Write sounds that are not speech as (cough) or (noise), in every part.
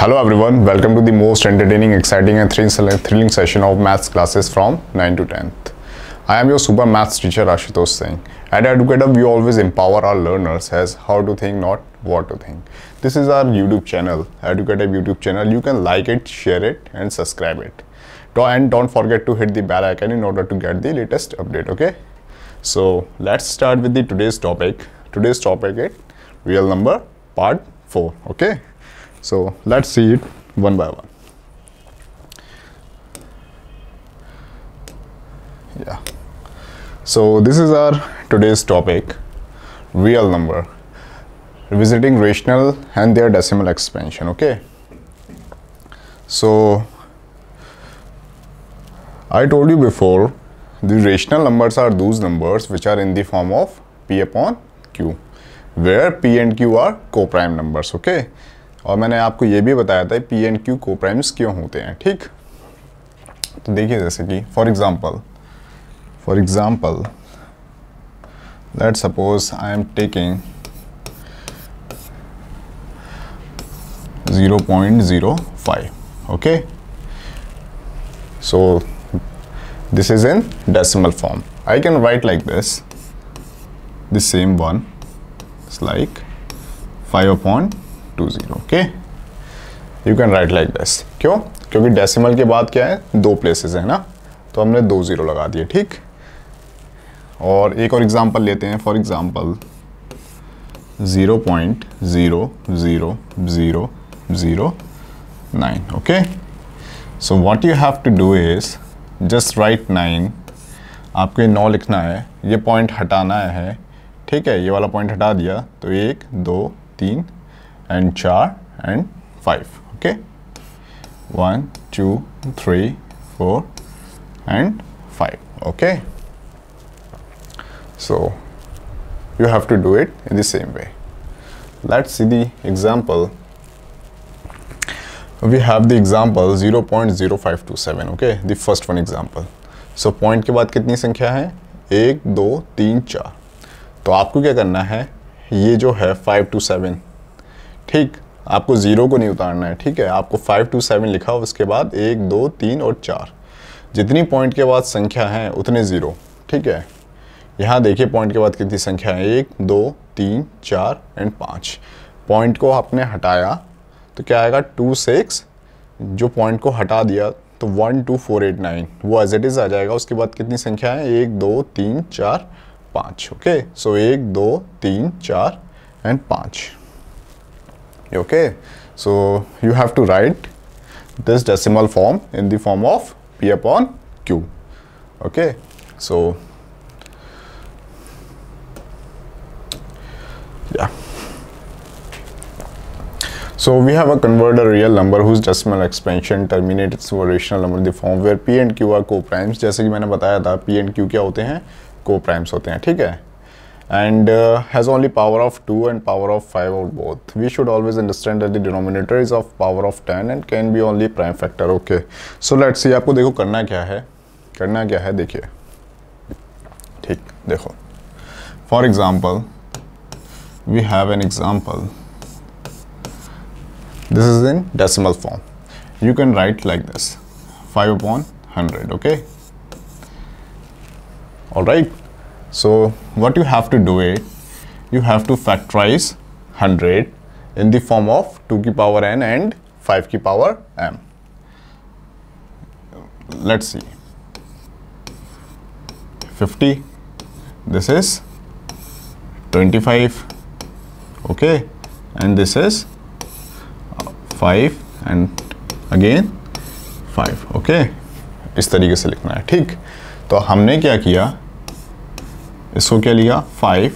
Hello everyone, welcome to the most entertaining, exciting and thrilling session of maths classes from 9 to 10th. I am your super maths teacher Ashutosh Singh. At Educator, we always empower our learners as how to think, not what to think. This is our YouTube channel, Educator YouTube channel. You can like it, share it and subscribe it. And don't forget to hit the bell icon in order to get the latest update, okay? So let's start with the today's topic. Today's topic is real number part 4, okay? So let's see it one by one. Yeah. So this is our today's topic, real number, revisiting rational and their decimal expansion. Okay. So I told you before, the rational numbers are those numbers which are in the form of p upon q, where p and q are co-prime numbers. Okay. और मैंने आपको ये भी बताया था P and Q को primes क्यों होते हैं ठीक तो देखिए जैसे कि for example for example let suppose I am taking 0.05 okay so this is in decimal form I can write like this the same one it's like 5 upon two zero okay you can write like this क्यों क्योंकि decimal के बाद क्या है दो places है ना तो हमने दो ज़ीरो लगा दिए ठीक और एक और एग्ज़ाम्पल लेते हैं for example zero point zero zero zero zero nine okay so what you have to do is just write nine आपको ये नौ लिखना है ये पॉइंट हटाना है ठीक है ये वाला पॉइंट हटा दिया तो एक दो तीन and char and 5 okay 1 2 3 4 and 5 okay so you have to do it in the same way let's see the example we have the example 0 0.0527 okay the first one example so point ke baad kitni sankhya hai 1 2 3 4 to aapko kya karna hai ये जो है five to seven ठीक आपको zero को नहीं उतारना है ठीक है आपको फाइव टू सेवन लिखा उसके बाद एक दो तीन और चार जितनी पॉइंट के बाद संख्या है उतने ज़ीरो ठीक है यहाँ देखिए पॉइंट के बाद कितनी संख्या है एक दो तीन चार एंड पाँच पॉइंट को आपने हटाया तो क्या आएगा टू सिक्स जो पॉइंट को हटा दिया तो one two four eight nine वो एज इट इज़ आ जाएगा उसके बाद कितनी संख्या है एक दो तीन चार पाँच ओके सो एक दो तीन चार एंड पाँच okay so you have to write this decimal form in the form of p upon q okay so yeah so we have a converted real number whose decimal expansion terminates its a rational number in the form where p and q are co-primes jaise ki maine bataya tha p and q kya hote hain co-primes होते हैं ठीक है and uh, has only power of 2 and power of 5 or both we should always understand that the denominator is of power of 10 and can be only prime factor okay so let's see आपको देखो करना क्या है करना क्या है देखिए ठीक देखो for example we have an example this is in decimal form you can write like this 5 upon 100 okay all right So what you have to do is you have to factorize 100 in the form of 2 ki power n and 5 ki power m. Let's see. 50 this is 25 okay and this is 5 and again 5, okay. इस तरीके से लिखना है ठीक तो हमने क्या किया इसको क्या लिया फाइव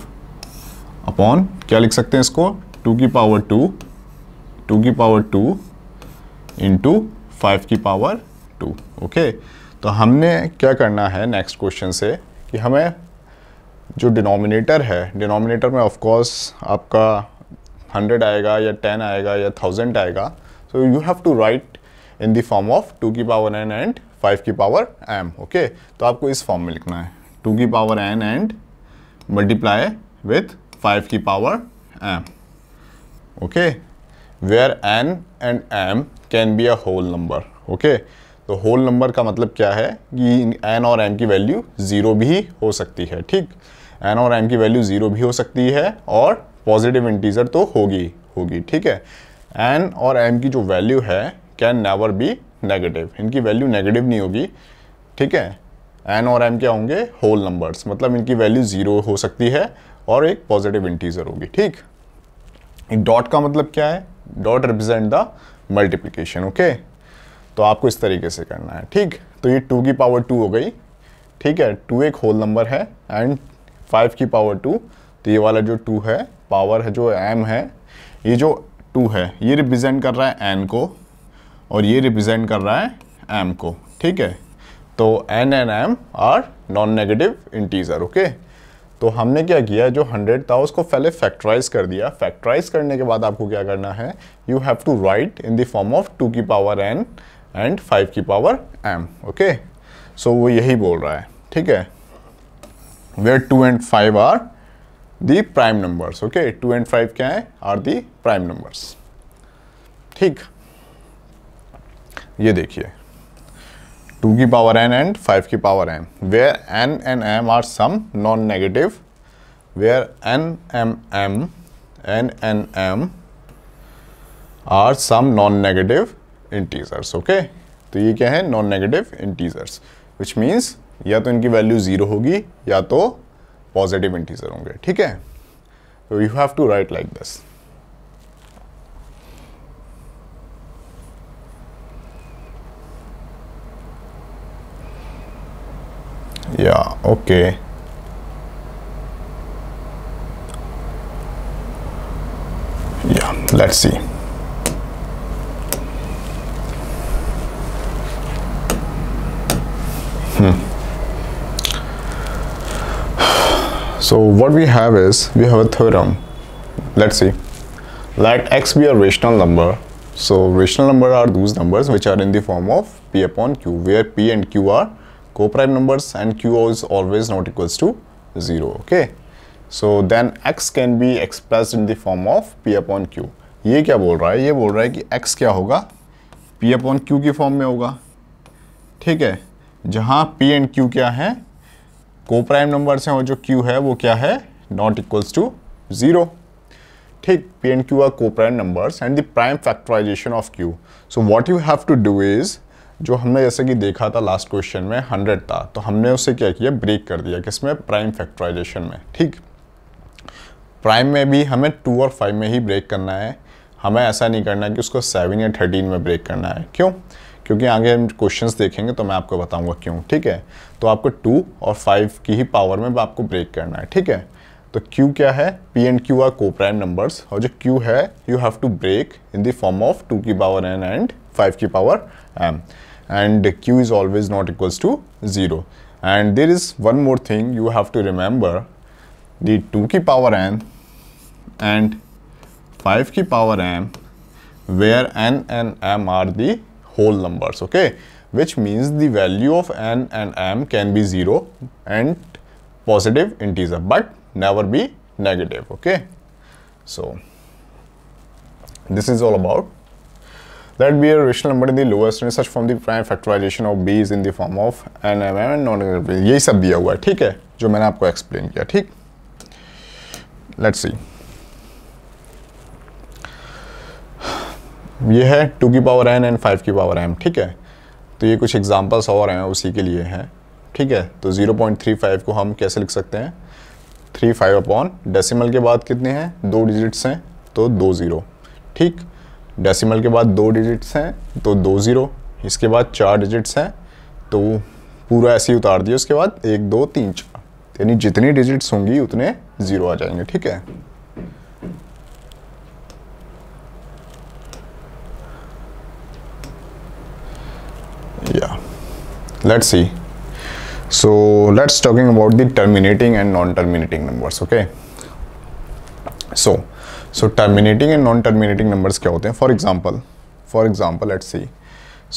अपॉन क्या लिख सकते हैं इसको टू की पावर टू टू की पावर टू इंटू फाइव की पावर टू ओके तो हमने क्या करना है नेक्स्ट क्वेश्चन से कि हमें जो डिनोमिनेटर है डिनोमिनेटर में ऑफ कोर्स आपका हंड्रेड आएगा या टेन आएगा या थाउजेंड आएगा so you have to write in the form of two की पावर एन एंड फाइव की पावर एम ओके तो आपको इस फॉर्म में लिखना है टू की power N and multiply with five की power M okay where N and M can be a whole number okay तो होल नंबर का मतलब क्या है कि एन और एम की वैल्यू ज़ीरो भी हो सकती है ठीक एन और एम की वैल्यू ज़ीरो भी हो सकती है और पॉजिटिव इंटीजर तो होगी होगी ठीक है एन और एम की जो वैल्यू है कैन नेवर बी नेगेटिव इनकी वैल्यू नेगेटिव नहीं होगी ठीक है एन और एम क्या होंगे होल नंबर्स मतलब इनकी वैल्यू ज़ीरो हो सकती है और एक पॉजिटिव इंटीजर होगी ठीक डॉट का मतलब क्या है dot represent the multiplication okay तो आपको इस तरीके से करना है ठीक तो ये टू की पावर टू हो गई ठीक है टू एक होल नंबर है एंड फाइव की पावर टू तो ये वाला जो टू है पावर है जो एम है ये जो टू है ये रिप्रेजेंट कर रहा है एन को और ये रिप्रेजेंट कर रहा है एम को ठीक है तो n and m are non negative integer okay तो हमने क्या किया जो हंड्रेड था उसको पहले फैक्टराइज कर दिया फैक्टराइज करने के बाद आपको क्या करना है you have to write in the form of two की पावर एन एंड फाइव की पावर एम ओके सो वो यही बोल रहा है ठीक है where two and five are the prime numbers okay two and five क्या है आर दी प्राइम नंबर्स ठीक ये देखिए टू की पावर एन एंड फाइव की power N where N N M are some non negative where N M M N N M are some non negative integers okay तो ये क्या है non negative integers which means या तो इनकी value zero होगी या तो पॉजिटिव इंटीजर होंगे ठीक है तो you have to write like this yeah okay yeah let's see hmm. so what we have is we have a theorem let's see let x be a rational number so rational number are those numbers which are in the form of p upon q where p and q are co-prime numbers and q is always not equals to 0 okay so then x can be expressed in the form of p upon q ये क्या बोल रहा है ये बोल रहा है कि x क्या होगा p अपॉन q की फॉर्म में होगा ठीक है जहाँ p एंड q क्या है को प्राइम नंबर्स हैं और जो q है वो क्या है नॉट इक्वल्स टू ज़ीरो ठीक p and q are co-prime numbers and the prime factorization of q so what you have to do is जो हमने जैसे कि देखा था लास्ट क्वेश्चन में हंड्रेड था तो हमने उसे क्या किया ब्रेक कर दिया किसमें प्राइम फैक्ट्राइजेशन में ठीक प्राइम में भी हमें टू और फाइव में ही ब्रेक करना है हमें ऐसा नहीं करना है कि उसको सेवन या थर्टीन में ब्रेक करना है क्यों क्योंकि आगे हम क्वेश्चन देखेंगे तो मैं आपको बताऊँगा क्यों ठीक है तो आपको टू और फाइव की ही पावर में आपको ब्रेक करना है ठीक है तो Q क्या है P and Q are coprime numbers और जो Q है you have to break in the form of two की पावर n एंड फाइव की power m and q is always not equals to 0 and there is one more thing you have to remember the 2 ki power n and 5 ki power m where n and m are the whole numbers okay which means the value of n and m can be 0 and positive integer but never be negative okay so this is all about let be a rational number in the lowest such from the prime factorization of b is in the form of n m m non यही सब दिया हुआ है ठीक है जो मैंने आपको explain किया ठीक let's see ये है टू की पावर n एंड फाइव की पावर m ठीक है तो ये कुछ एग्जांपल्स और हैं उसी के लिए हैं ठीक है तो 0.35 को हम कैसे लिख सकते हैं थ्री फाइव अपॉन डेसिमल के बाद कितने हैं दो डिजिट्स हैं तो दो ज़ीरो ठीक डेसिमल के बाद दो डिजिट्स हैं तो दो ज़ीरो इसके बाद चार डिजिट्स हैं तो पूरा ऐसे ही उतार दिया उसके बाद एक दो तीन चार यानी जितनी डिजिट्स होंगी उतने ज़ीरो आ जाएंगे ठीक है let's see so let's talking about the terminating and non terminating numbers okay so so so terminating and non terminating numbers क्या होते हैं for example for example eight C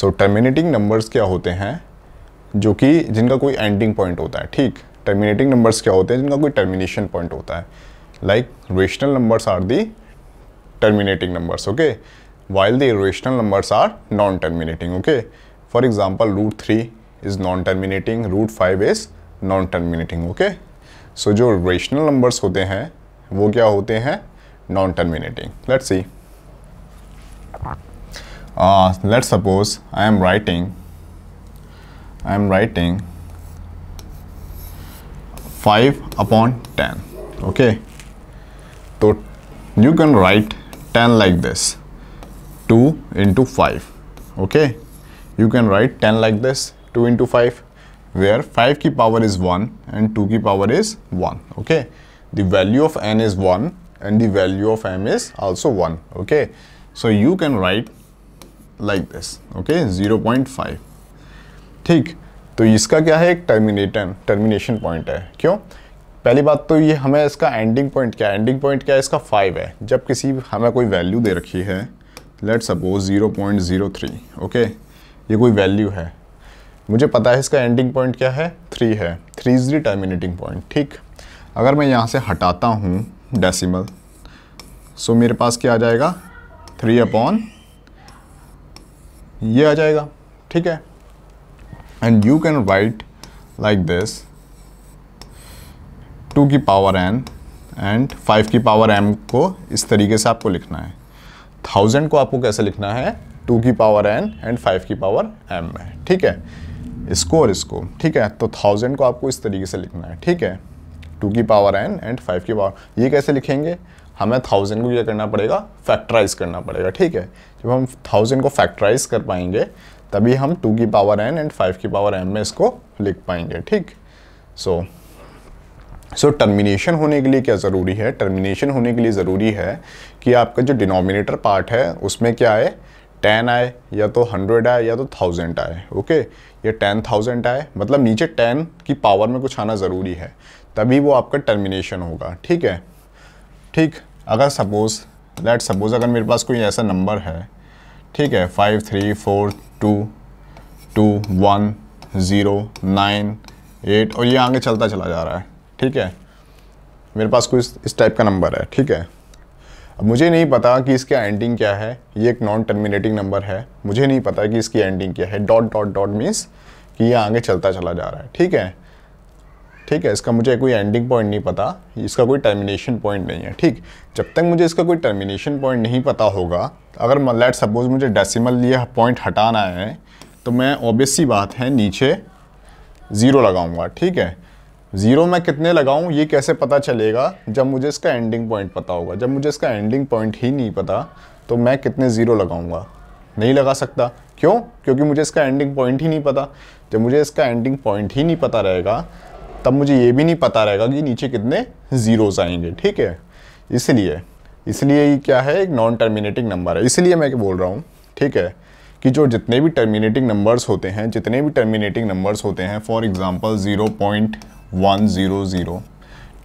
so terminating numbers क्या होते हैं जो कि जिनका कोई एंडिंग पॉइंट होता है ठीक टर्मिनेटिंग नंबर्स क्या होते हैं जिनका कोई टर्मिनेशन पॉइंट होता है like rational numbers are the terminating numbers okay while the rational numbers are non terminating okay for example root three is non terminating root five is non terminating okay so जो rational numbers होते हैं वो क्या होते हैं non-terminating. Let's see. Uh, let's suppose I am writing, I am writing 5 upon 10, okay? So you can write 10 like this, 2 into 5, okay? You can write 10 like this, 2 into 5, where 5 ki power is 1 and 2 ki power is 1, okay? The value of n is 1 and the value of m is also 1 okay so you can write like this okay 0.5 ठीक तो इसका क्या है एक टर्मिनेटन termination point है क्यों पहली बात तो ये हमें इसका एंडिंग पॉइंट क्या है एंडिंग पॉइंट क्या है इसका 5 है जब किसी हमें कोई वैल्यू दे रखी है लेट सपोज 0.03 ओके ये कोई वैल्यू है मुझे पता है इसका एंडिंग पॉइंट क्या है थ्री है three is the terminating point ठीक अगर मैं यहाँ से हटाता हूँ डेसिमल सो मेरे पास क्या आ जाएगा थ्री अपॉन ये आ जाएगा ठीक है and you can write like this two की पावर एन एंड फाइव की पावर एम को इस तरीके से आपको लिखना है थाउजेंड को आपको कैसे लिखना है टू की पावर एन एंड फाइव की पावर एम में ठीक है इसको और इसको ठीक है तो थाउजेंड को आपको इस तरीके से लिखना है ठीक है टू की पावर एन एंड फाइव की पावर ये कैसे लिखेंगे हमें थाउजेंड को क्या करना पड़ेगा फैक्टराइज करना पड़ेगा ठीक है जब हम थाउजेंड को फैक्टराइज कर पाएंगे तभी हम टू की पावर एन एंड फाइव की पावर एम में इसको लिख पाएंगे ठीक सो सो टर्मिनेशन होने के लिए क्या ज़रूरी है टर्मिनेशन होने के लिए ज़रूरी है कि आपका जो डिनोमिनेटर पार्ट है उसमें क्या है टेन आए या तो हंड्रेड आए या तो थाउजेंड आए ओके या टेन थाउजेंड आए मतलब नीचे टेन की पावर में कुछ आना ज़रूरी है तभी वो आपका टर्मिनेशन होगा ठीक है ठीक अगर सपोज़ लेट सपोज़ अगर मेरे पास कोई ऐसा नंबर है ठीक है five three four two two one zero nine eight और ये आगे चलता चला जा रहा है ठीक है मेरे पास कोई इस टाइप का नंबर है ठीक है अब मुझे नहीं पता कि इसका एंडिंग क्या है ये एक नॉन टर्मिनेटिंग नंबर है मुझे नहीं पता कि इसकी एंडिंग क्या है डॉट डॉट डॉट मीन्स कि ये आगे चलता चला जा रहा है ठीक है ठीक है इसका मुझे कोई एंडिंग पॉइंट नहीं पता इसका कोई टर्मिनेशन पॉइंट नहीं है ठीक जब तक मुझे इसका कोई टर्मिनेशन पॉइंट नहीं पता होगा अगर लेट सपोज मुझे डेसिमल यह पॉइंट हटाना है तो मैं ऑब्वियस सी बात है नीचे ज़ीरो लगाऊंगा ठीक है ज़ीरो मैं कितने लगाऊं ये कैसे पता चलेगा जब मुझे इसका एंडिंग पॉइंट पता होगा जब मुझे इसका एंडिंग पॉइंट ही नहीं पता तो मैं कितने ज़ीरो लगाऊंगा नहीं लगा सकता क्यों क्योंकि मुझे इसका एंडिंग पॉइंट ही नहीं पता जब मुझे इसका एंडिंग पॉइंट ही नहीं पता रहेगा तब मुझे ये भी नहीं पता रहेगा कि नीचे कितने ज़ीरोज़ आएंगे ठीक है इसलिए इसलिए क्या है एक नॉन टर्मिनेटिंग नंबर है इसलिए मैं बोल रहा हूँ ठीक है कि जो जितने भी टर्मिनेटिंग नंबर्स होते हैं जितने भी टर्मिनेटिंग नंबर्स होते हैं for example zero point one zero zero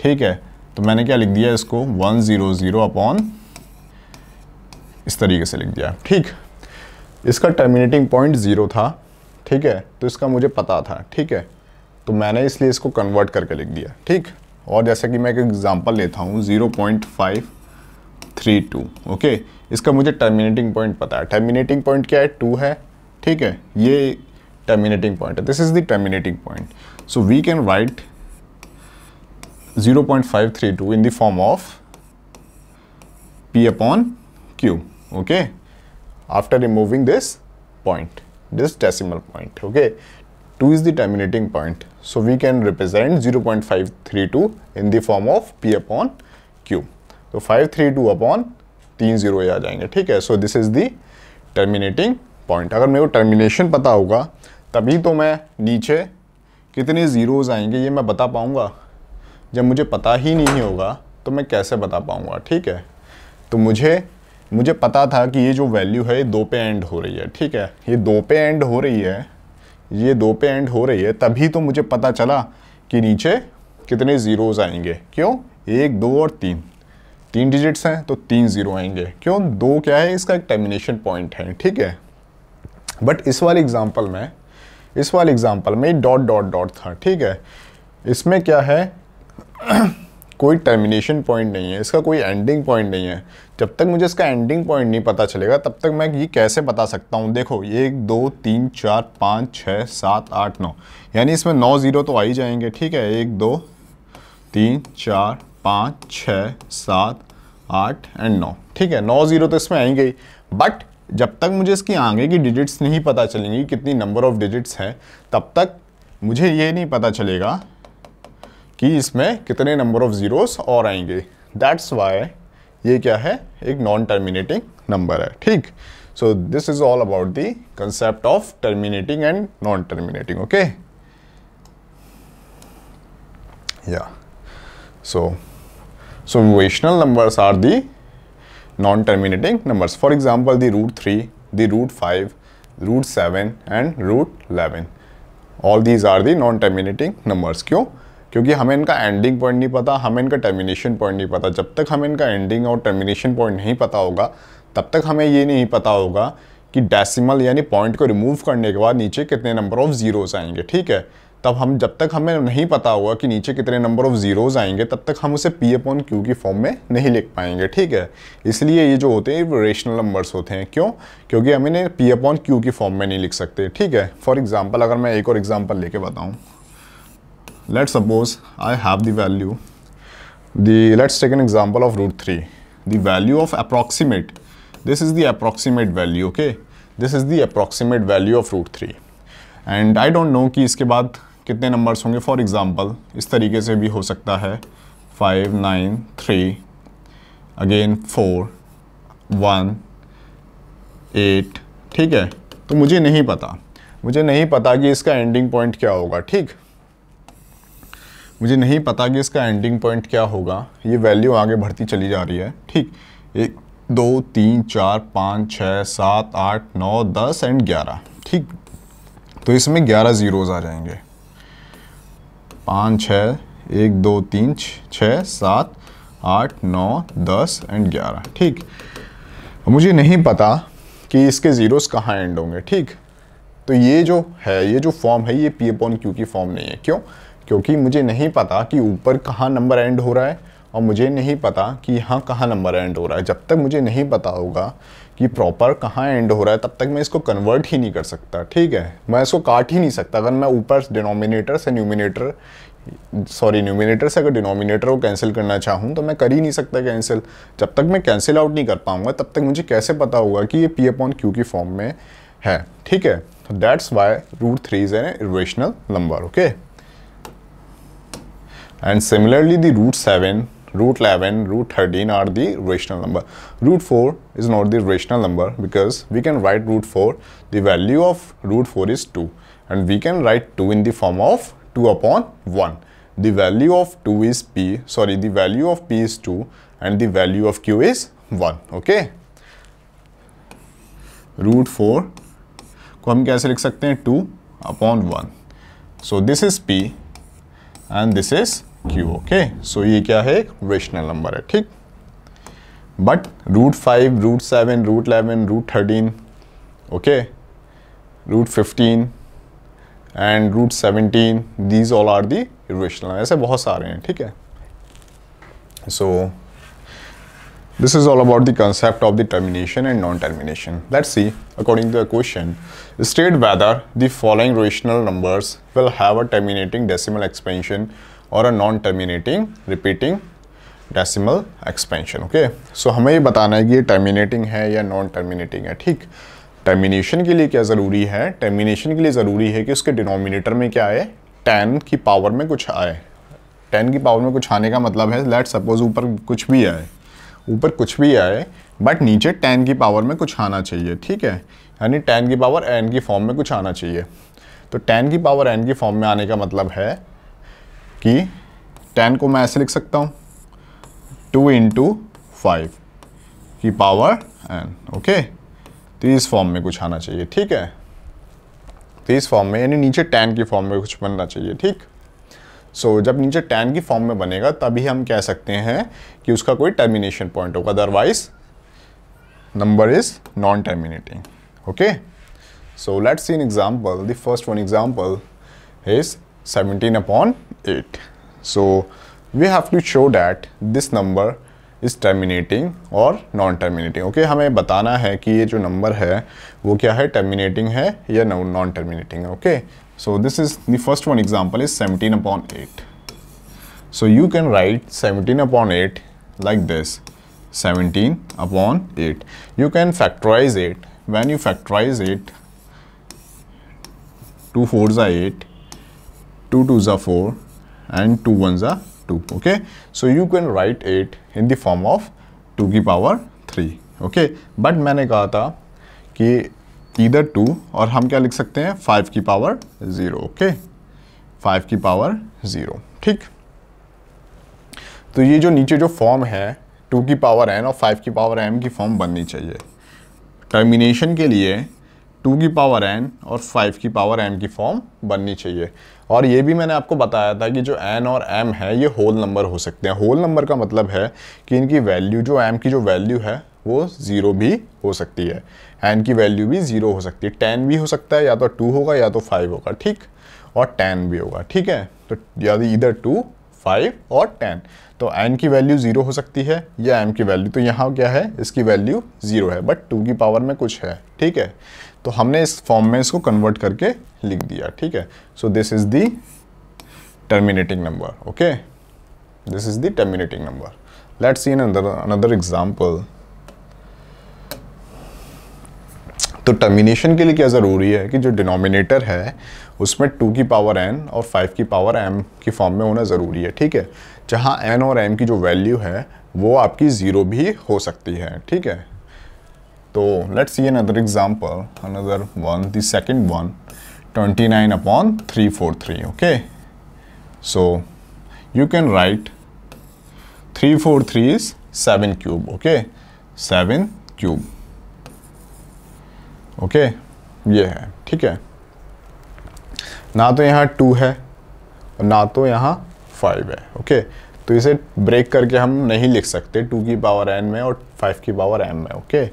ठीक है तो मैंने क्या लिख दिया इसको वन ज़ीरो ज़ीरो अपॉन इस तरीके से लिख दिया ठीक इसका टर्मिनेटिंग पॉइंट ज़ीरो था ठीक है तो इसका मुझे पता था ठीक है तो मैंने इसलिए इसको कन्वर्ट करके लिख दिया ठीक और जैसा कि मैं एक एग्जांपल लेता हूँ zero point five three two okay इसका मुझे टर्मिनेटिंग पॉइंट पता है टर्मिनेटिंग पॉइंट क्या है टू है ठीक है ये टर्मिनेटिंग पॉइंट है this is the terminating point so we can write 0.532 in the form of P upon Q okay after removing this point this decimal point okay 2 is the terminating point. So we can represent 0.532 in the form of P upon Q. So 532 upon 30 zero आ जाएंगे ठीक है so this is the terminating point अगर मेरे को termination पता होगा तभी तो मैं नीचे कितने ज़ीरोज़ आएंगे ये मैं बता पाऊँगा जब मुझे पता ही नहीं होगा तो मैं कैसे बता पाऊँगा ठीक है तो मुझे मुझे पता था कि ये जो वैल्यू है ये दो पे एंड हो रही है ठीक है ये दो पे एंड हो रही है ये दो पे एंड हो रही है तभी तो मुझे पता चला कि नीचे कितने ज़ीरोज़ आएंगे क्यों एक दो और तीन तीन डिजिट्स हैं तो तीन ज़ीरो आएंगे क्यों दो क्या है इसका एक टर्मिनेशन पॉइंट है ठीक है बट इस वाले एग्जाम्पल में इस वाले एग्जाम्पल में डॉट डॉट डॉट था ठीक है इसमें क्या है (clears throat) कोई टर्मिनेशन पॉइंट नहीं है इसका कोई एंडिंग पॉइंट नहीं है जब तक मुझे इसका एंडिंग पॉइंट नहीं पता चलेगा तब तक मैं ये कैसे बता सकता हूँ देखो एक दो तीन चार पाँच छः सात आठ नौ यानी इसमें नौ ज़ीरो तो आ ही जाएंगे ठीक है एक दो तीन चार पाँच छः सात आठ एंड नौ ठीक है नौ ज़ीरो तो इसमें आएंगे ही बट जब तक मुझे इसकी आगे की डिजिट्स नहीं पता चलेंगी कितनी नंबर ऑफ डिजिट्स है तब तक मुझे ये नहीं पता चलेगा कि इसमें कितने नंबर ऑफ़ ज़ीरोस और आएंगे दैट्स वाई ये क्या है एक नॉन टर्मिनेटिंग नंबर है ठीक so this is all about the concept of terminating and non terminating okay या so so rational numbers are the non terminating numbers for example the root three the root five root seven and root eleven all these are the non terminating numbers क्यों क्योंकि हमें इनका ending point नहीं पता हमें इनका termination point नहीं पता जब तक हमें इनका एंडिंग और टर्मिनेशन पॉइंट नहीं पता होगा तब तक हमें ये नहीं पता होगा कि डेसिमल यानी पॉइंट को रिमूव करने के बाद नीचे कितने नंबर ऑफ़ ज़ीरोज़ आएंगे ठीक है तब हम जब तक हमें नहीं पता होगा कि नीचे कितने नंबर ऑफ़ ज़ीरोज़ आएंगे तब तक हम उसे पी ऑन क्यू की फॉर्म में नहीं लिख पाएंगे ठीक है इसलिए ये जो होते हैं वो रेशनल नंबर्स होते हैं क्यों क्योंकि हम इन्हें पी ऑन क्यू की फॉर्म में नहीं लिख सकते ठीक है फॉर एग्ज़ाम्पल अगर मैं एक और एग्ज़ाम्पल लेके बताऊँ let's suppose I have the value the let's take an example of root 3 the value of approximate this is the approximate value okay this is the approximate value of root 3 and I don't know कि इसके बाद कितने numbers होंगे for example इस तरीके से भी हो सकता है five nine three again four one eight ठीक है तो मुझे नहीं पता मुझे नहीं पता कि इसका एंडिंग पॉइंट क्या होगा ठीक मुझे नहीं पता कि इसका एंडिंग पॉइंट क्या होगा ये वैल्यू आगे बढ़ती चली जा रही है ठीक एक दो तीन चार पाँच छः सात आठ नौ दस एंड ग्यारह ठीक तो इसमें ग्यारह ज़ीरोज़ आ जाएंगे पाँच छः एक दो तीन छः सात आठ नौ दस एंड ग्यारह ठीक मुझे नहीं पता कि इसके ज़ीरोस कहाँ एंड होंगे ठीक तो ये जो है ये जो फॉर्म है ये पी अपॉन क्यू की फॉर्म नहीं है क्यों क्योंकि मुझे नहीं पता कि ऊपर कहाँ नंबर एंड हो रहा है और मुझे नहीं पता कि यहाँ कहाँ नंबर एंड हो रहा है जब तक मुझे नहीं पता होगा कि प्रॉपर कहाँ एंड हो रहा है तब तक मैं इसको कन्वर्ट ही नहीं कर सकता ठीक है मैं इसको काट ही नहीं सकता अगर मैं ऊपर डिनोमिनेटर से न्यूमिनेटर सॉरी न्यूमिनेटर से अगर डिनोमिनेटर को कैंसिल करना चाहूँ तो मैं कर ही नहीं सकता कैंसिल जब तक मैं कैंसिल आउट नहीं कर पाऊँगा तब तक मुझे कैसे पता होगा कि ये पी ऑन क्यू की फॉर्म में है ठीक है that's why root three is an irrational number okay and similarly the root 7 root 11 root 13 are the rational number root 4 is not the rational number because we can write root 4 the value of root 4 is 2 and we can write 2 in the form of 2 upon 1 the value of 2 is p sorry the value of p is 2 and the value of q is 1 okay root 4 को हम कैसे लिख सकते हैं 2 upon 1 So this is p and this is Q okay so ये क्या है एक रेशनल नंबर है ठीक but root five root seven root eleven root thirteen okay root fifteen and root seventeen these all are the rational ऐसे बहुत सारे हैं ठीक है so this is all about the concept of the termination and non-termination let's see according to the question state whether the following rational numbers will have a terminating decimal expansion और a non terminating repeating decimal expansion okay so हमें ये बताना है कि ये terminating है या non terminating है ठीक टर्मिनेशन के लिए क्या ज़रूरी है टर्मिनेशन के लिए ज़रूरी है कि उसके डिनोमिनेटर में क्या आए टेन की पावर में कुछ आए टेन की पावर में कुछ आने का मतलब है लेट सपोज ऊपर कुछ भी आए ऊपर कुछ भी आए बट नीचे टेन की पावर में कुछ आना चाहिए ठीक है यानी टेन की पावर एन की फॉर्म में कुछ आना चाहिए तो टेन की पावर एन की फॉर्म में आने का मतलब है कि टेन को मैं ऐसे लिख सकता हूँ टू इंटू फाइव की पावर एन ओके तो इस फॉर्म में कुछ आना चाहिए ठीक है तो इस फॉर्म में यानी नीचे टेन की फॉर्म में कुछ बनना चाहिए ठीक सो so, जब नीचे टेन की फॉर्म में बनेगा तभी हम कह सकते हैं कि उसका कोई टर्मिनेशन पॉइंट होगा otherwise number is non terminating okay so let's see an example the first one example is 17 upon 8. So we have to show that this number is terminating और नॉन टर्मिनेटिंग ओके हमें बताना है कि ये जो number है वो क्या है टर्मिनेटिंग है या नॉन टर्मिनेटिंग है okay so this is the first one example is 17 upon 8 so you can write 17 upon 8 like this 17 upon 8 you can factorize it when you factorize it 2 fours are 8 2 2s are 4 and 2 1s are 2 okay so you can write it in the form of 2 की power three okay but मैंने कहा था कि इधर to और हम क्या लिख सकते हैं फाइव की पावर ज़ीरो ओके फाइव की पावर ज़ीरो ठीक तो ये जो नीचे जो फॉर्म है टू की पावर एन और फाइव की पावर एम की फॉर्म बननी चाहिए टर्मिनेशन के लिए टू की पावर एन और फाइव की पावर एम की फॉर्म बननी चाहिए और ये भी मैंने आपको बताया था कि जो एन और एम है ये होल नंबर हो सकते हैं होल नंबर का मतलब है कि इनकी वैल्यू जो एम की जो वैल्यू है वो ज़ीरो भी हो सकती है एन की वैल्यू भी ज़ीरो हो सकती है टेन भी हो सकता है या तो टू होगा या तो फाइव होगा ठीक और टेन भी होगा ठीक है तो यदि इधर टू फाइव और टेन तो एन की वैल्यू ज़ीरो हो सकती है या एम की वैल्यू तो यहाँ क्या है इसकी वैल्यू ज़ीरो है बट टू की पावर में कुछ है ठीक है तो हमने इस फॉर्म में इसको कन्वर्ट करके लिख दिया ठीक है so this is the terminating number okay this is the terminating number let's see another another example तो टर्मिनेशन के लिए क्या ज़रूरी है कि जो डिनोमिनेटर है उसमें टू की पावर एन और फाइव की पावर एम की फॉर्म में होना ज़रूरी है ठीक है जहाँ एन और एम की जो वैल्यू है वो आपकी ज़ीरो भी हो सकती है ठीक है तो let's see another example another one the second one 29 upon 343 okay so you can write 343 is seven cube okay seven cube okay ये है ठीक है ना तो यहाँ टू है और ना तो यहाँ फाइव है ओके तो इसे ब्रेक करके हम नहीं लिख सकते टू की पावर एन में और फाइव की पावर m में ओके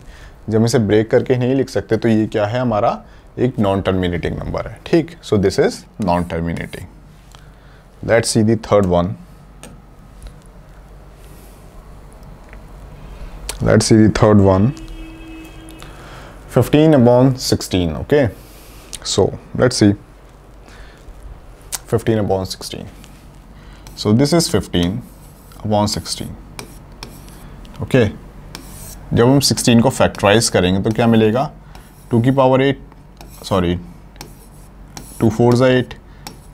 जब इसे ब्रेक करके नहीं लिख सकते तो ये क्या है हमारा एक नॉन टर्मिनेटिंग नंबर है ठीक so this is non terminating let's see the third one let's see the third one 15 upon 16 okay so let's see 15 upon 16 so this is 15 upon 16 okay जब हम 16 को फैक्टराइज करेंगे तो क्या मिलेगा टू की power eight sorry two four ज़ा eight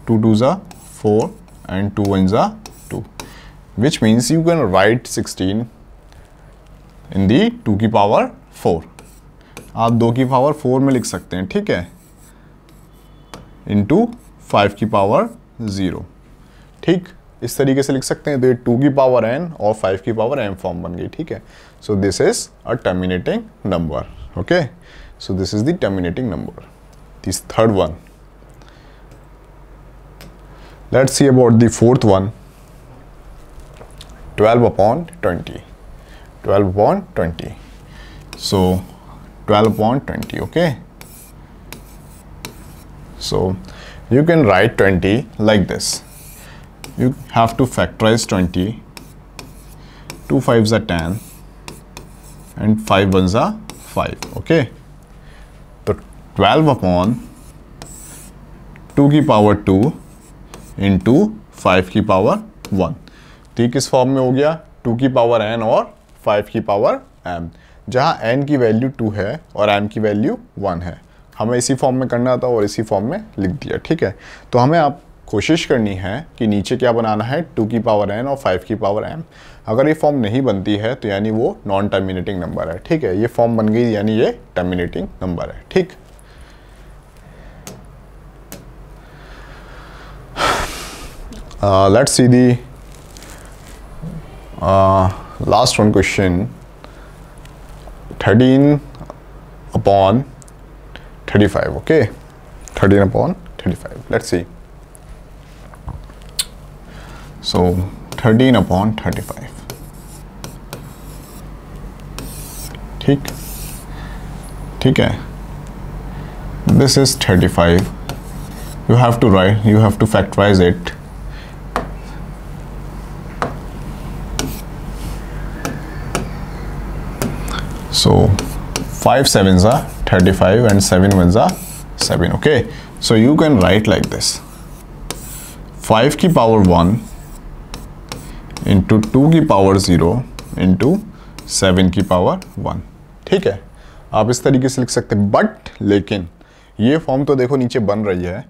two two ज़ा फोर एंड टू वन ज़ा two which means you can write 16 in the two की पावर फोर आप दो की पावर फोर में लिख सकते हैं ठीक है इंटू फाइव की पावर ज़ीरो ठीक इस तरीके से लिख सकते हैं तो ये टू की पावर एन और फाइव की पावर एम फॉर्म बन गई ठीक है So this is a terminating number. Okay. So this is the terminating number. This third one. Let's see about the fourth one. 12 upon 20. 12 upon 20. So 12 upon 20. Okay. So you can write 20 like this. You have to factorize 20. 2 5s are 10. And five one are five okay तो twelve upon two की power two into five की power one तो ये किस form में हो गया two की पावर एन और फाइव की पावर एम जहां एन की वैल्यू टू है और एम की वैल्यू वन है हमें इसी फॉर्म में करना था और इसी फॉर्म में लिख दिया ठीक है तो हमें आप कोशिश करनी है कि नीचे क्या बनाना है टू की पावर एन और फाइव की पावर एम अगर ये फॉर्म नहीं बनती है तो यानी वो नॉन टर्मिनेटिंग नंबर है ठीक है ये फॉर्म बन गई यानी ये टर्मिनेटिंग नंबर है ठीक let see the last one question thirteen upon thirty five okay thirteen upon thirty five let see so thirteen upon thirty five ठीक ठीक है this is 35 you have to write you have to factorize it so 5 sevens are 35 and sevens are 7 okay so you can write like this 5 ki power 1 into 2 ki power 0 into 7 ki power 1 ठीक है आप इस तरीके से लिख सकते हैं but लेकिन ये फॉर्म तो देखो नीचे बन रही है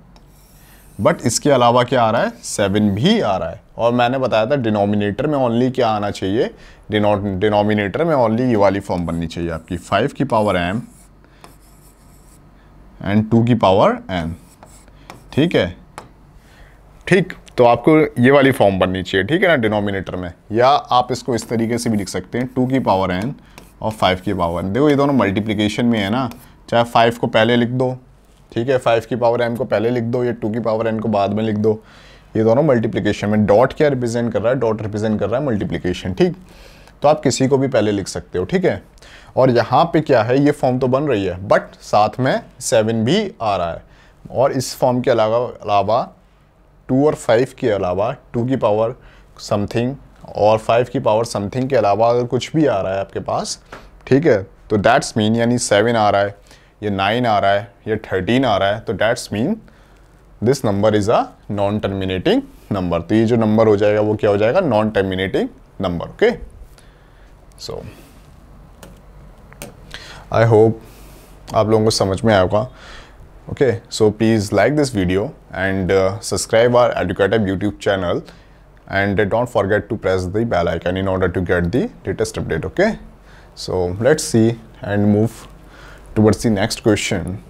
बट इसके अलावा क्या आ रहा है सेवन भी आ रहा है और मैंने बताया था डिनोमिनेटर में ओनली क्या आना चाहिए डिनोमिनेटर में ओनली ये वाली फॉर्म बननी चाहिए आपकी फाइव की पावर एम एंड टू की पावर एन ठीक है ठीक तो आपको ये वाली फॉर्म बननी चाहिए ठीक है ना डिनोमिनेटर में या आप इसको इस तरीके से भी लिख सकते हैं टू की पावर एन और फाइव की पावर देखो ये दोनों मल्टीप्लिकेशन में है ना चाहे फाइव को पहले लिख दो ठीक है फाइव की पावर एम को पहले लिख दो या टू की पावर एन को बाद में लिख दो ये दोनों मल्टीप्लिकेशन में डॉट क्या रिप्रेजेंट कर रहा है डॉट रिप्रेजेंट कर रहा है मल्टीप्लीकेशन ठीक तो आप किसी को भी पहले लिख सकते हो ठीक है और यहाँ पे क्या है ये फॉर्म तो बन रही है बट साथ में सेवन भी आ रहा है और इस फॉर्म के अलावा अलावा टू और फाइव के अलावा टू की पावर समथिंग और फाइव की पावर समथिंग के अलावा अगर कुछ भी आ रहा है आपके पास ठीक है तो डैट्स मीन यानी सेवन आ रहा है ये नाइन आ रहा है ये थर्टीन आ रहा है तो that's mean this number is a non terminating number तो ये जो नंबर हो जाएगा वो क्या हो जाएगा non terminating number okay so I hope आप लोगों को समझ में आया होगा सो please like this video and subscribe or subscribe YouTube channel and don't forget to press the bell icon in order to get the latest update okay so let's see and move towards the next question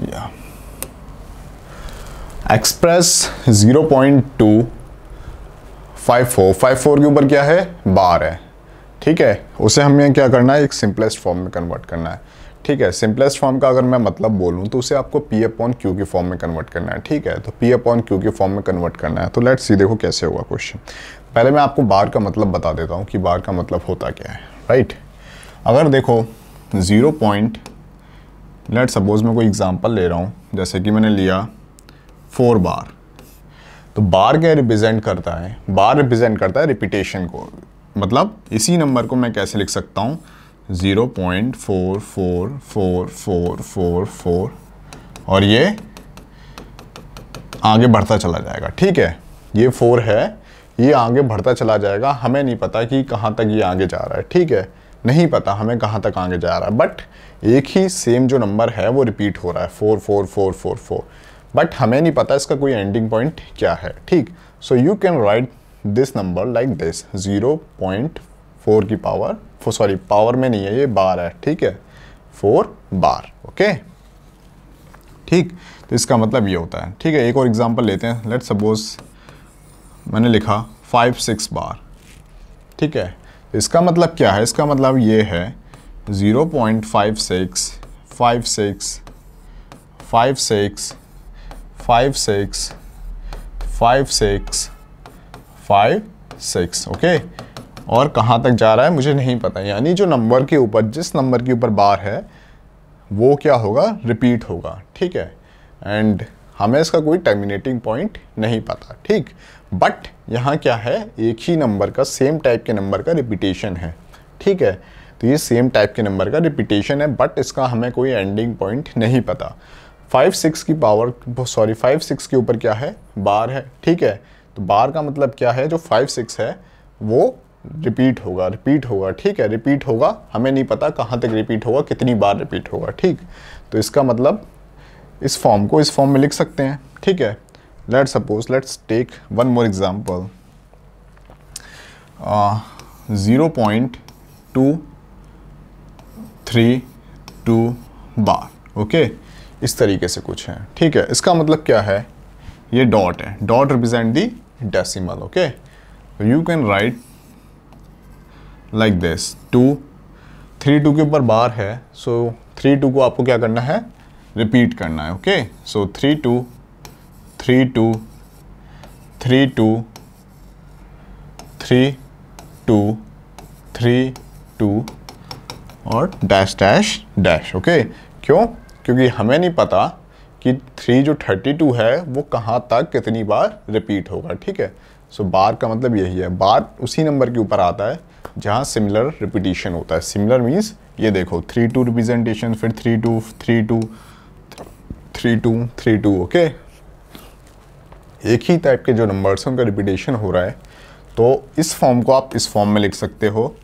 yeah express 0.2 54 54 के ऊपर क्या है बार है ठीक है उसे हमें क्या करना है एक सिंपलेस्ट फॉर्म में कन्वर्ट करना है ठीक है सिंपलेस्ट फॉर्म का अगर मैं मतलब बोलूँ तो उसे आपको पी ऑन क्यू के फॉर्म में कन्वर्ट करना है ठीक है तो पी ऑन क्यू के फॉर्म में कन्वर्ट करना है तो लेट्स सी देखो कैसे होगा क्वेश्चन पहले मैं आपको बार का मतलब बता देता हूँ कि बार का मतलब होता क्या है राइट अगर देखो ज़ीरो पॉइंट लेट सपोज मैं कोई एग्जाम्पल ले रहा हूँ जैसे कि मैंने लिया फोर बार तो बार क्या रिप्रेजेंट करता है बार रिप्रेजेंट करता है रिपीटेशन को मतलब इसी नंबर को मैं कैसे लिख सकता हूँ zero point four four four four four four और ये आगे बढ़ता चला जाएगा ठीक है ये फोर है ये आगे बढ़ता चला जाएगा हमें नहीं पता कि कहाँ तक ये आगे जा रहा है ठीक है नहीं पता हमें कहाँ तक आगे जा रहा है बट एक ही सेम जो नंबर है वो रिपीट हो रहा है four four four four four but हमें नहीं पता इसका कोई एंडिंग पॉइंट क्या है ठीक so you can write this number like this zero point four की पावर फोर सॉरी पावर में नहीं है ये बार है ठीक है फोर बार ओके ठीक तो इसका मतलब ये होता है ठीक है एक और एग्जांपल लेते हैं लेट सपोज मैंने लिखा फाइव सिक्स बार ठीक है तो इसका मतलब क्या है इसका मतलब ये है zero point five six five six five six five six five six five six okay और कहाँ तक जा रहा है मुझे नहीं पता यानी जो नंबर के ऊपर जिस नंबर के ऊपर बार है वो क्या होगा रिपीट होगा ठीक है एंड हमें इसका कोई टर्मिनेटिंग पॉइंट नहीं पता ठीक बट यहाँ क्या है एक ही नंबर का सेम टाइप के नंबर का रिपीटेशन है ठीक है तो ये सेम टाइप के नंबर का रिपीटेशन है बट इसका हमें कोई एंडिंग पॉइंट नहीं पता फाइव सिक्स की पावर सॉरी फाइव सिक्स के ऊपर क्या है बार है ठीक है तो बार का मतलब क्या है जो फाइव सिक्स है वो रिपीट होगा रिपीट होगा ठीक है रिपीट होगा हमें नहीं पता कहाँ तक रिपीट होगा कितनी बार रिपीट होगा ठीक तो इसका मतलब इस फॉर्म को इस फॉर्म में लिख सकते हैं ठीक है let suppose let's take one more example zero point two three two bar okay इस तरीके से कुछ है ठीक है इसका मतलब क्या है ये डॉट है dot represent the decimal okay you can write like this two three two के ऊपर बार है सो थ्री टू को आपको क्या करना है रिपीट करना है okay so three two three two three two three two three two और डैश डैश डैश ओके क्यों क्योंकि हमें नहीं पता कि थ्री जो थर्टी टू है वो कहाँ तक कितनी बार रिपीट होगा ठीक है सो so, बार का मतलब यही है बार उसी नंबर के ऊपर आता है जहाँ सिमिलर रिपीटिशन होता है सिमिलर मीन्स ये देखो थ्री टू रिप्रेजेंटेशन फिर three two three two three two three two okay एक ही टाइप के जो नंबर्स हैं उनका रिपीटेशन हो रहा है तो इस फॉर्म को आप इस फॉर्म में लिख सकते हो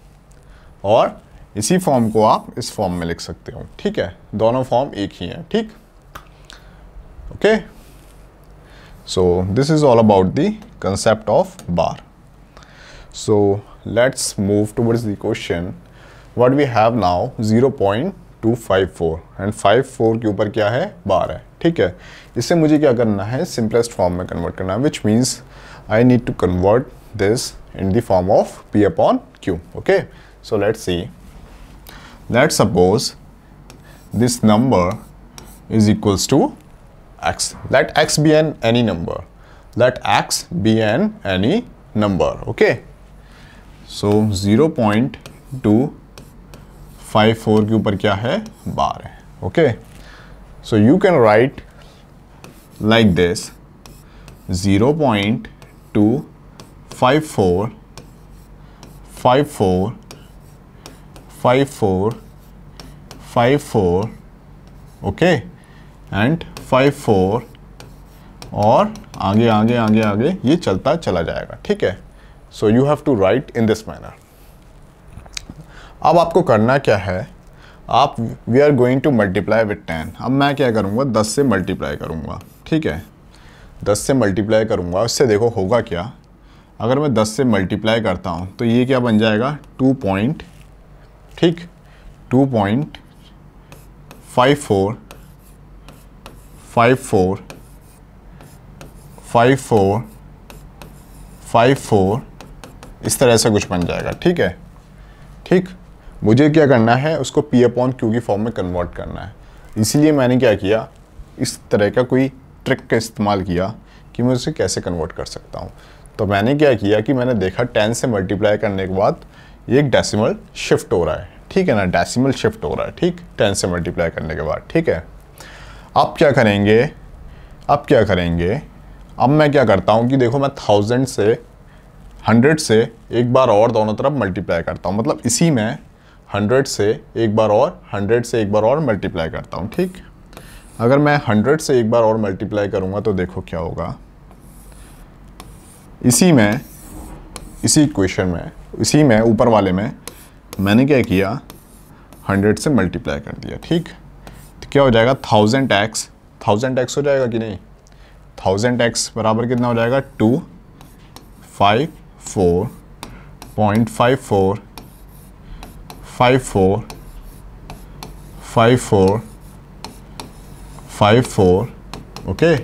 और इसी फॉर्म को आप इस फॉर्म में लिख सकते हो ठीक है दोनों फॉर्म एक ही हैं ठीक okay so this is all about the concept of bar so let's move towards the question what we have now 0.254 and 54 के ऊपर क्या है बार है ठीक है इसे मुझे क्या करना है simplest form में convert करना which means I need to convert this in the form of P upon Q. Okay, so let's see. Let's suppose this number is equals to x. Let x be an any number. Let x be an any number. Okay, so zero point two five four के ऊपर क्या है बार है okay so you can write like this zero point two five four five four five four five four okay and five four और आगे आगे आगे आगे ये चलता चला जाएगा ठीक है so you have to write in this manner अब आपको करना क्या है आप we are going to multiply with ten अब मैं क्या करूँगा दस से मल्टीप्लाई करूँगा ठीक है दस से मल्टीप्लाई करूँगा उससे देखो होगा क्या अगर मैं दस से मल्टीप्लाई करता हूँ तो ये क्या बन जाएगा टू पॉइंट ठीक two point five four five four five four five four इस तरह से कुछ बन जाएगा ठीक है ठीक मुझे क्या करना है उसको पी अपॉन क्यू की फॉर्म में कन्वर्ट करना है इसीलिए मैंने क्या किया इस तरह का कोई ट्रिक का इस्तेमाल किया कि मैं उसे कैसे कन्वर्ट कर सकता हूँ तो मैंने क्या किया कि मैंने देखा टेन से मल्टीप्लाई करने के बाद ये एक डेसिमल शिफ्ट हो रहा है ठीक है ना डेसिमल शिफ्ट हो रहा है ठीक टेन से मल्टीप्लाई करने के बाद ठीक है अब क्या करेंगे अब क्या करेंगे अब मैं क्या करता हूँ कि देखो मैं थाउजेंड से हंड्रेड से एक बार और दोनों तरफ मल्टीप्लाई करता हूँ मतलब इसी में हंड्रेड से एक बार और हंड्रेड से एक बार और मल्टीप्लाई करता हूँ ठीक अगर मैं हंड्रेड से एक बार और मल्टीप्लाई करूँगा तो देखो क्या होगा इसी में इसी क्वेश्चन में इसी में ऊपर वाले में मैंने क्या किया हंड्रेड से मल्टीप्लाई कर दिया ठीक तो क्या हो जाएगा थाउजेंड एक्स थाउजेंड एक्स हो जाएगा कि नहीं थाउजेंड एक्स बराबर कितना हो जाएगा two five four point five four five four five four five four okay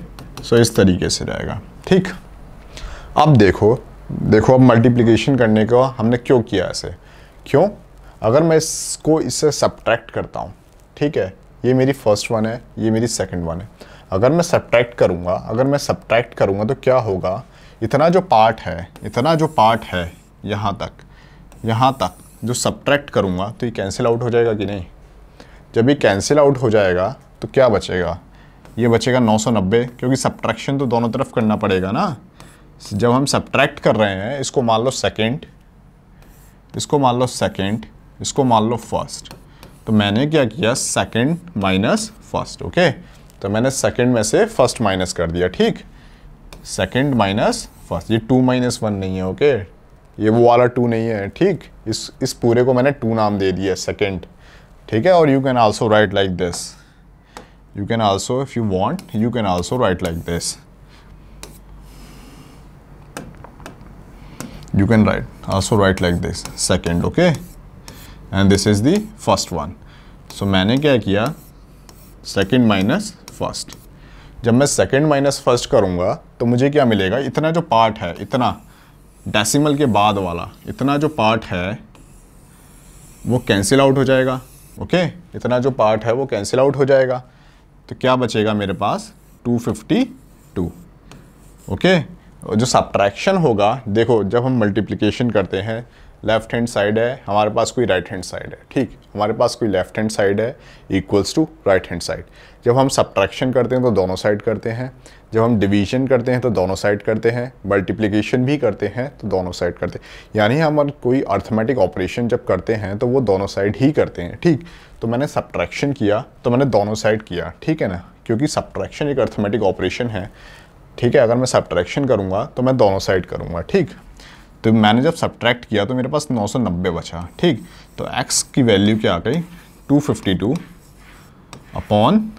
सो इस तरीके से रहेगा ठीक अब देखो देखो अब मल्टीप्लीकेशन करने का हमने क्यों किया ऐसे क्यों अगर मैं इसको इससे सब्ट्रैक्ट करता हूँ ठीक है ये मेरी फर्स्ट वन है ये मेरी सेकंड वन है अगर मैं सब्ट्रैक्ट करूँगा अगर मैं सब्ट्रैक्ट करूँगा तो क्या होगा इतना जो पार्ट है इतना जो पार्ट है यहाँ तक यहाँ तक जो सब्ट्रैक्ट करूँगा तो ये कैंसिल आउट हो जाएगा कि नहीं जब ये कैंसिल आउट हो जाएगा तो क्या बचेगा ये बचेगा 990 क्योंकि सब्ट्रैक्शन तो दोनों तरफ करना पड़ेगा ना जब हम सब्ट्रैक्ट कर रहे हैं इसको मान लो सेकेंड इसको मान लो सेकेंड इसको मान लो फर्स्ट तो मैंने क्या किया सेकेंड माइनस फर्स्ट ओके तो मैंने सेकेंड में से फर्स्ट माइनस कर दिया ठीक सेकेंड माइनस फर्स्ट ये टू माइनस वन नहीं है ओके ये वो वाला टू नहीं है ठीक इस इस पूरे को मैंने टू नाम दे दिया सेकेंड ठीक है और you can also write like this you can also if you want you can also write like this you can write also write like this second okay and this is the first one so मैंने क्या किया second minus first जब मैं second minus first करूँगा तो मुझे क्या मिलेगा इतना जो पार्ट है इतना डेसिमल के बाद वाला इतना जो पार्ट है वो कैंसिल आउट हो जाएगा ओके इतना जो पार्ट है वो कैंसिल आउट हो जाएगा तो क्या बचेगा मेरे पास 252 ओके जो सब्ट्रैक्शन होगा देखो जब हम मल्टीप्लिकेशन करते हैं लेफ्ट हैंड साइड है हमारे पास कोई राइट हैंड साइड है ठीक हमारे पास कोई लेफ्ट हैंड साइड है equals to right hand side जब हम सब्ट्रैक्शन करते हैं तो दोनों साइड करते हैं जब हम डिवीजन करते हैं तो दोनों साइड करते हैं मल्टीप्लिकेशन भी करते हैं तो दोनों साइड करते हैं यानी हम कोई अर्थमेटिक ऑपरेशन जब करते हैं तो वो दोनों साइड ही करते हैं ठीक तो मैंने सब्ट्रैक्शन किया तो मैंने दोनों साइड किया ठीक है ना क्योंकि सब्ट्रैक्शन एक अर्थमेटिक ऑपरेशन है ठीक है अगर मैं सब्ट्रैक्शन करूँगा तो मैं दोनों साइड करूँगा ठीक तो मैंने जब सब्ट्रैक्ट किया तो मेरे पास नब्बे बचा ठीक तो एक्स की वैल्यू क्या आ गई टू अपॉन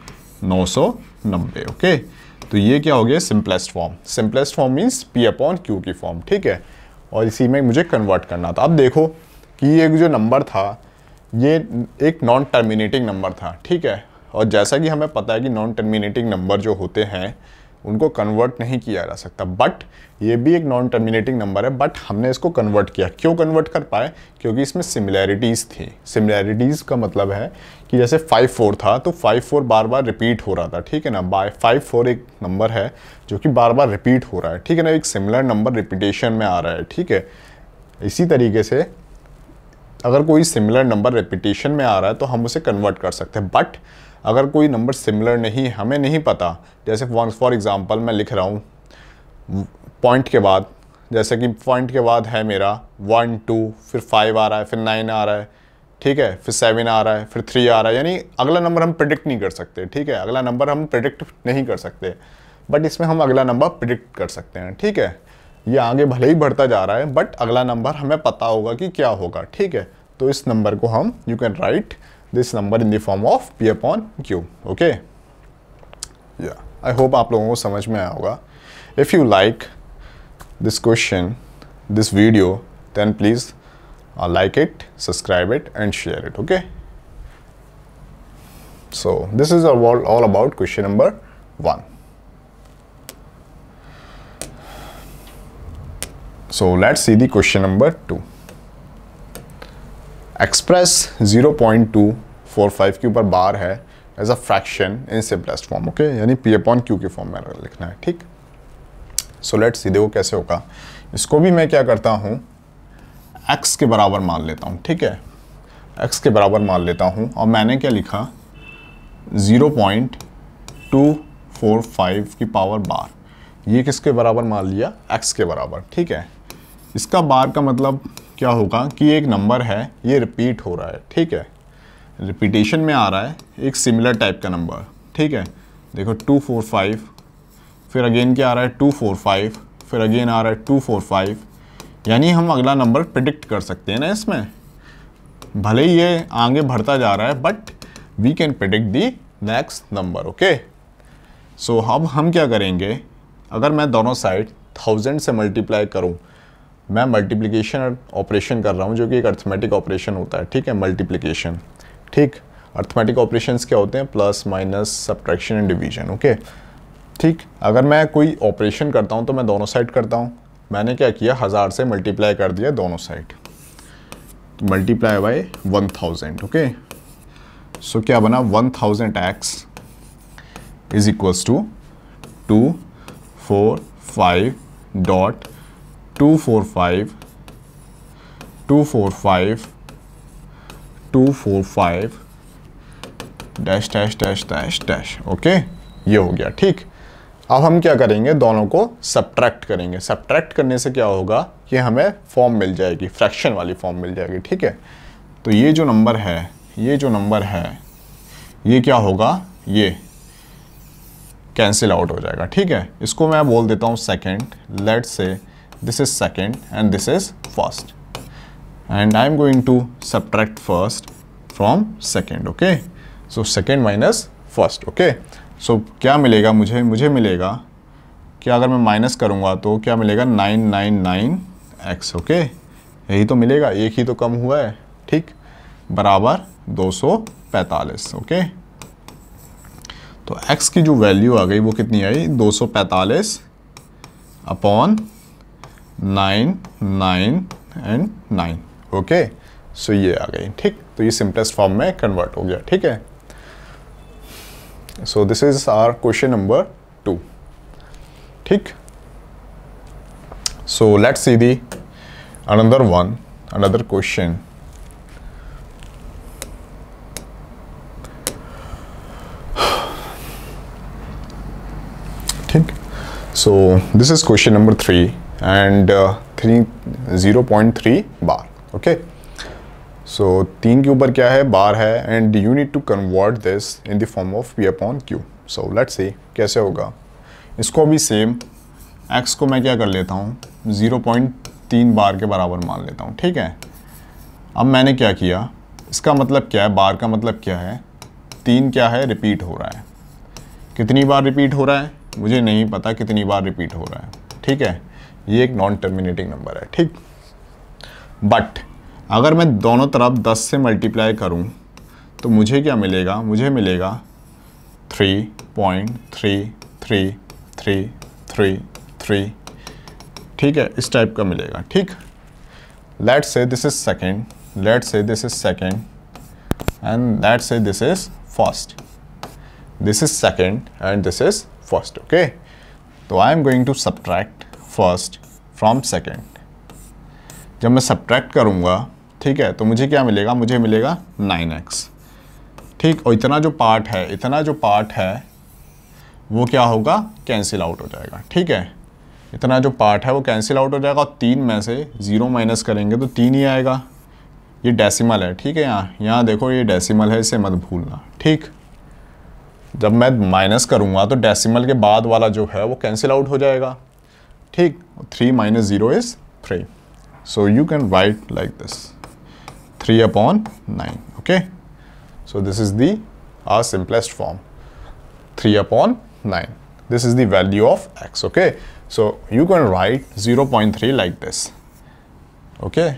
नब्बे ओके okay? तो ये क्या हो गया simplest form simplest form means P upon Q की फॉर्म ठीक है और इसी में मुझे कन्वर्ट करना था अब देखो कि ये जो नंबर था ये एक नॉन टर्मिनेटिंग नंबर था ठीक है और जैसा कि हमें पता है कि नॉन टर्मिनेटिंग नंबर जो होते हैं उनको कन्वर्ट नहीं किया जा सकता बट ये भी एक नॉन टर्मिनेटिंग नंबर है बट हमने इसको कन्वर्ट किया क्यों कन्वर्ट कर पाए क्योंकि इसमें सिमिलैरिटीज़ थी सिमिलैरिटीज़ का मतलब है कि जैसे फाइव फोर था तो फाइव फोर बार बार रिपीट हो रहा था ठीक है ना बाय फाइव फोर एक नंबर है जो कि बार बार रिपीट हो रहा है ठीक है ना एक सिमिलर नंबर रिपीटेशन में आ रहा है ठीक है इसी तरीके से अगर कोई सिमिलर नंबर रिपीटेशन में आ रहा है तो हम उसे कन्वर्ट कर सकते हैं बट अगर कोई नंबर सिमिलर नहीं हमें नहीं पता जैसे फॉर एग्ज़ाम्पल मैं लिख रहा हूँ पॉइंट के बाद जैसे कि पॉइंट के बाद है मेरा वन टू फिर फाइव आ रहा है फिर नाइन आ रहा है ठीक है फिर सेवन आ रहा है फिर थ्री आ रहा है यानी अगला नंबर हम प्रिडिक्ट नहीं कर सकते ठीक है अगला नंबर हम प्रिडिक्ट नहीं कर सकते बट इसमें हम अगला नंबर प्रिडिक्ट कर सकते हैं ठीक है ये आगे भले ही बढ़ता जा रहा है बट अगला नंबर हमें पता होगा कि क्या होगा ठीक है तो इस नंबर को हम you can write this number in the form of P upon Q okay या आई होप आप लोगों को समझ में आया होगा if you like this question this video then please like it, subscribe it and share it, okay? So this is all all about question number 1 So let's see the question number two. Express 0.245 के ऊपर bar है as a fraction in simplest form okay यानी P upon Q के form में लिखना है ठीक सो let's सी देखो कैसे होगा इसको भी मैं क्या करता हूँ एक्स के बराबर मान लेता हूँ ठीक है एक्स के बराबर मान लेता हूँ और मैंने क्या लिखा zero point two four five की पावर बार ये किसके बराबर मान लिया एक्स के बराबर ठीक है इसका बार का मतलब क्या होगा कि एक नंबर है ये रिपीट हो रहा है ठीक है रिपीटेशन में आ रहा है एक सिमिलर टाइप का नंबर ठीक है देखो टू फोर फाइव फिर अगेन क्या आ रहा है टू फोर फाइव फिर अगेन आ रहा है टू फोर फाइव यानी हम अगला नंबर प्रिडिक्ट कर सकते हैं ना इसमें भले ही ये आगे बढ़ता जा रहा है but we can predict the next number okay so अब हम क्या करेंगे अगर मैं दोनों साइड थाउजेंड से मल्टीप्लाई करूँ मैं मल्टीप्लिकेशन ऑपरेशन कर रहा हूँ जो कि एक अर्थमेटिक ऑपरेशन होता है ठीक है मल्टीप्लिकेशन ठीक अर्थमेटिक ऑपरेशन क्या होते हैं plus minus subtraction and division okay ठीक अगर मैं कोई ऑपरेशन करता हूँ तो मैं दोनों साइड करता हूँ मैंने क्या किया हज़ार से मल्टीप्लाई कर दिया दोनों side multiply by one thousand okay so क्या बना one thousand x is equals to two four five dot two four five two four five two four five dash dash dash dash dash okay ये हो गया ठीक अब हम क्या करेंगे दोनों को सब्ट्रैक्ट करेंगे सब्ट्रैक्ट करने से क्या होगा कि हमें फॉर्म मिल जाएगी फ्रैक्शन वाली फॉर्म मिल जाएगी ठीक है तो ये जो नंबर है ये जो नंबर है ये क्या होगा ये कैंसिल आउट हो जाएगा ठीक है इसको मैं बोल देता हूँ second let say this is second and this is first and I am going to subtract first from second okay so second minus first okay so so, क्या मिलेगा मुझे मुझे मिलेगा कि अगर मैं माइनस करूँगा तो क्या मिलेगा nine nine nine x okay यही तो मिलेगा एक ही तो कम हुआ है ठीक बराबर दो सौ पैंतालीस ओके तो x की जो वैल्यू आ गई वो कितनी आई 245 upon nine nine and nine okay so ये आ गई ठीक तो ये सिंपलेस्ट फॉर्म में कन्वर्ट हो गया ठीक है So this is our question number 2. Thick. So let's see the another one, another question. (sighs) Think. So this is question number 3 and uh, 3 0.3 bar. Okay. So so, तीन के ऊपर क्या है बार है and you need to convert this in the form of P upon q so let's see कैसे होगा इसको भी सेम एक्स को मैं क्या कर लेता हूँ ज़ीरो पॉइंट तीन बार के बराबर मान लेता हूँ ठीक है अब मैंने क्या किया इसका मतलब क्या है बार का मतलब क्या है तीन क्या है रिपीट हो रहा है कितनी बार रिपीट हो रहा है मुझे नहीं पता कितनी बार रिपीट हो रहा है ठीक है ये एक नॉन टर्मिनेटिंग नंबर है ठीक बट अगर मैं दोनों तरफ 10 से मल्टीप्लाई करूं तो मुझे क्या मिलेगा मुझे मिलेगा 3.33333 ठीक है इस टाइप का मिलेगा ठीक let say this is second let say this is second and let say this is first this is second and this is first okay तो I am going to subtract first from second जब मैं subtract करूँगा ठीक है तो मुझे क्या मिलेगा मुझे मिलेगा नाइन एक्स ठीक और इतना जो पार्ट है इतना जो पार्ट है वो क्या होगा कैंसिल आउट हो जाएगा ठीक है इतना जो पार्ट है वो कैंसिल आउट हो जाएगा और तीन में से ज़ीरो माइनस करेंगे तो तीन ही आएगा ये डेसिमल है ठीक है यहाँ यहाँ देखो ये डेसिमल है इसे मत भूलना ठीक जब मैं माइनस करूँगा तो डेसिमल के बाद वाला जो है वो कैंसिल आउट हो जाएगा ठीक three minus zero is three so you can write like this 3 upon 9 okay so this is the our simplest form 3 upon 9 this is the value of x okay so you can write 0 0.3 like this okay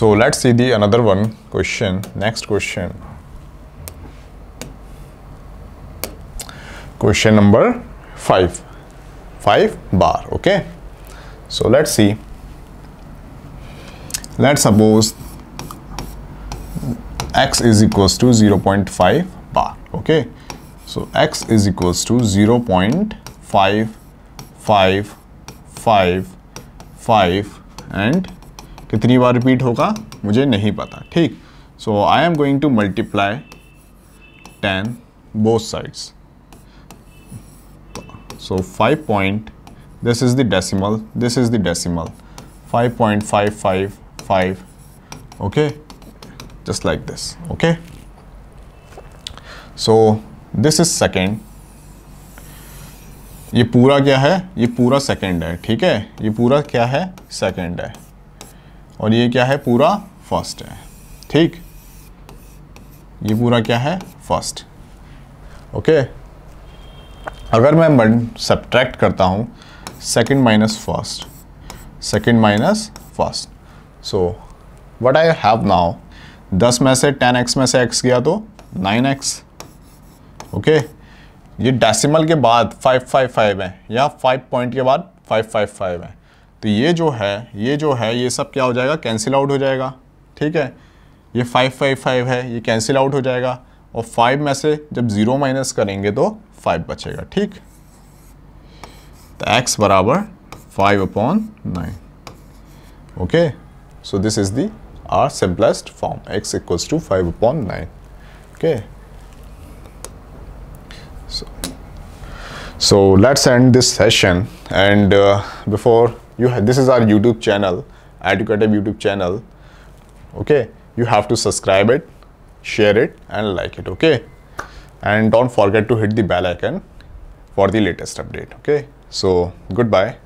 so let's see the another one question next question question number 5 5 bar okay so let's see let's suppose x is equals to 0 0.5 bar okay so x is equals to 0 0.5555 and कितनी बार repeat होगा मुझे नहीं पता ठीक So I am going to multiply ten both sides. so 5 point this is the decimal this is the decimal 5.55 5 okay just like this okay so this is second ये पूरा क्या है ये पूरा सेकंड है ठीक है ये पूरा क्या है सेकंड है और ये क्या है पूरा फर्स्ट है ठीक ये पूरा क्या है फर्स्ट ओके अगर मैं सब्ट्रैक्ट करता हूँ second minus first second minus first so what I have now दस में से टेन एक्स में से एक्स गया तो नाइन एक्स ओके ये डेसिमल के बाद फाइव फाइव फाइव है या फाइव पॉइंट के बाद फाइव फाइव फाइव है तो ये जो है ये जो है ये सब क्या हो जाएगा कैंसिल आउट हो जाएगा ठीक है ये फाइव फाइव फाइव है ये कैंसिल आउट हो जाएगा और फाइव में से जब ज़ीरो माइनस करेंगे तो फाइव बचेगा ठीक तो एक्स बराबर five upon nine okay So this is the R simplest form x equals to 5 upon 9. Okay. So, so let's end this session and uh, before you this is our YouTube channel, Educative YouTube channel. Okay. You have to subscribe it, share it and like it. Okay. And don't forget to hit the bell icon for the latest update. Okay. So goodbye.